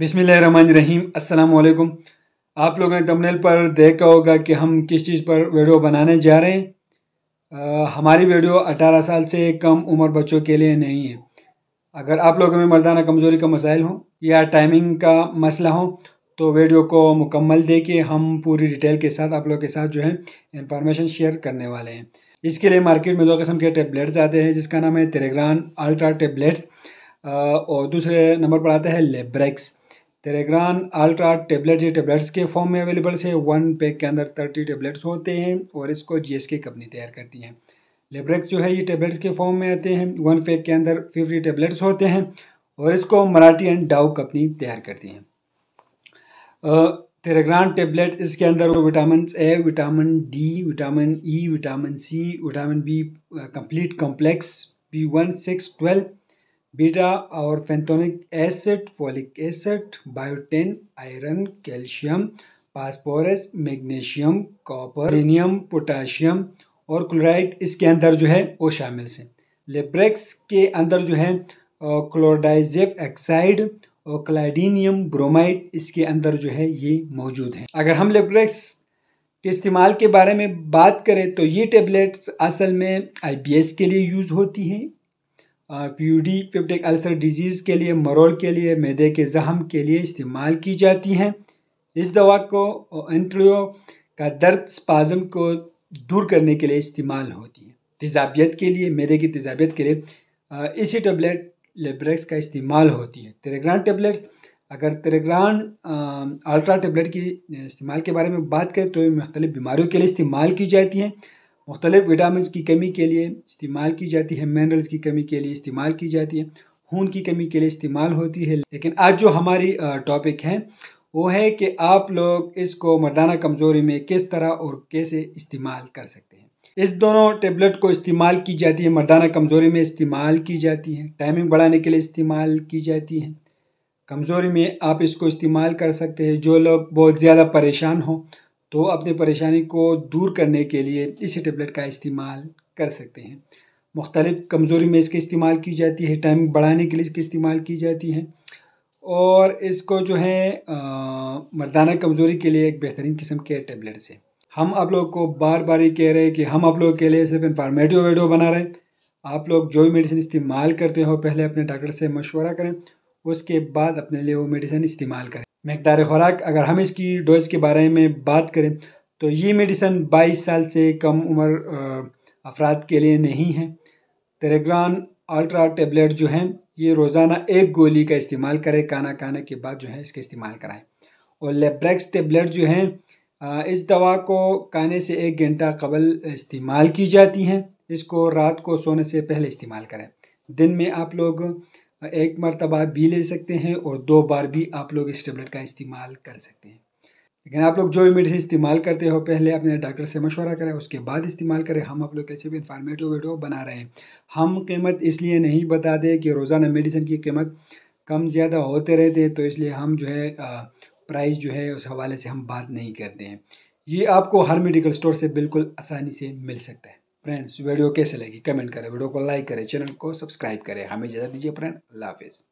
रहीम असलकुम आप लोगों ने तमनेल पर देखा होगा कि हम किस चीज़ पर वीडियो बनाने जा रहे हैं आ, हमारी वीडियो 18 साल से कम उम्र बच्चों के लिए नहीं है अगर आप लोगों में मर्दाना कमज़ोरी का मसाइल हो या टाइमिंग का मसला हो तो वीडियो को मुकम्मल देखिए हम पूरी डिटेल के साथ आप लोग के साथ जो है इंफॉर्मेशन शेयर करने वाले हैं इसके लिए मार्केट में दो किस्म के टेबलेट्स आते हैं जिसका नाम है तेरेग्रान अल्ट्रा टेबलेट्स और दूसरे नंबर पर आते हैं लेब्रेक्स तेरेग्रान अल्ट्रा टेबलेट ये टेबलेट्स के फॉर्म में अवेलेबल से वन पैक के अंदर थर्टी टेबलेट्स होते हैं और इसको जी कंपनी तैयार करती है लेब्रेक्स जो है ये टेबलेट्स के फॉर्म में आते हैं वन पैक के अंदर फिफ्टी टेबलेट्स होते हैं और इसको मराठी एंड डाउ कंपनी तैयार करती है तेरेग्रान टेबलेट इसके अंदर वो vitamin A vitamin D vitamin E vitamin C vitamin B complete complex B one six twelve beta और pantothenic acid folic acid biotin iron calcium phosphorus magnesium copper selenium potassium और chloride इसके अंदर जो है वो शामिल हैं लेब्रेक्स के अंदर जो है क्लोराइजेप एक्साइड और क्लाइडीनियम ब्रोमाइड इसके अंदर जो है ये मौजूद हैं अगर हम लेब्रेक्स के इस्तेमाल के बारे में बात करें तो ये टेबलेट्स असल में आईबीएस के लिए यूज़ होती हैं पीयूडी पेप्टिक अल्सर डिजीज़ के लिए मरोल के लिए मैदे के जहम के लिए इस्तेमाल की जाती हैं इस दवा को एंट्रियो का दर्द स्पाजम को दूर करने के लिए इस्तेमाल होती है तेजाबियत के लिए मैदे की तेजाबियत के लिए इसी टेबलेट लेब्रेक्स का इस्तेमाल होती है तेरेग्रान टेबलेट्स अगर तेरेग्रान अल्ट्रा टेबलेट की इस्तेमाल के बारे में बात करें तो ये मुख्तलिफ बीमारियों के लिए इस्तेमाल की जाती हैं मुख्तलिफ विटामिन की कमी के लिए इस्तेमाल की जाती है मिनरल्स की कमी के लिए इस्तेमाल की जाती है खून की कमी के लिए इस्तेमाल होती है लेकिन आज जो हमारी टॉपिक है वो है कि आप लोग इसको मर्दाना कमज़ोरी में किस तरह और कैसे इस्तेमाल कर सकते हैं इस दोनों टेबलेट को इस्तेमाल की जाती है मर्दाना कमज़ोरी में इस्तेमाल की जाती है टाइमिंग बढ़ाने के लिए इस्तेमाल की जाती है कमज़ोरी में आप इसको इस्तेमाल कर सकते हैं जो लोग बहुत ज़्यादा परेशान हों तो अपनी परेशानी को दूर करने के लिए इस टेबलेट का इस्तेमाल कर सकते हैं मुख्तलिफ़ कमज़ोरी में इसके इस्तेमाल की जाती है टाइम बढ़ाने के लिए इसकी इस्तेमाल की जाती है और इसको जो है मर्दाना कमज़ोरी के लिए एक बेहतरीन किस्म के टेबलेट्स है हम आप लोग को बार बार ये कह रहे हैं कि हम आप लोग के लिए सिर्फ इंफॉर्मेटिव वीडियो बना रहे हैं आप लोग जो भी मेडिसिन इस्तेमाल करते हो पहले अपने डॉक्टर से मशवरा करें उसके बाद अपने लिए वो मेडिसिन इस्तेमाल करें मकदार खुराक अगर हम इसकी डोज के बारे में बात करें तो ये मेडिसन 22 साल से कम उम्र अफराद के लिए नहीं है तेरेग्रान अल्ट्रा टेबलेट जो हैं ये रोज़ाना एक गोली का इस्तेमाल करें खाना खाने के बाद जो है इसका इस्तेमाल कराएं और लेब्रेक्स टेबलेट जो हैं इस दवा को खाने से एक घंटा कबल इस्तेमाल की जाती हैं इसको रात को सोने से पहले इस्तेमाल करें दिन में आप लोग एक मरतबा भी ले सकते हैं और दो बार भी आप लोग इस टेबलेट का इस्तेमाल कर सकते हैं लेकिन आप लोग जो भी मेडिसिन इस्तेमाल करते हो पहले अपने डॉक्टर से मशवरा करें उसके बाद इस्तेमाल करें हम आप लोग कैसे भी इन्फॉर्मेटिव वीडियो बना रहे हैं हम कीमत इसलिए नहीं बता दें कि रोज़ाना मेडिसिन की कीमत कम ज़्यादा होते रहते हैं तो इसलिए हम जो है प्राइस जो है उस हवाले से हम बात नहीं करते हैं ये आपको हर मेडिकल स्टोर से बिल्कुल आसानी से मिल सकता है फ्रेंड्स वीडियो कैसे लगी कमेंट करें वीडियो को लाइक करें चैनल को सब्सक्राइब करें हमें इजाज़त दीजिए फ्रेंड अल्लाह हाफिज़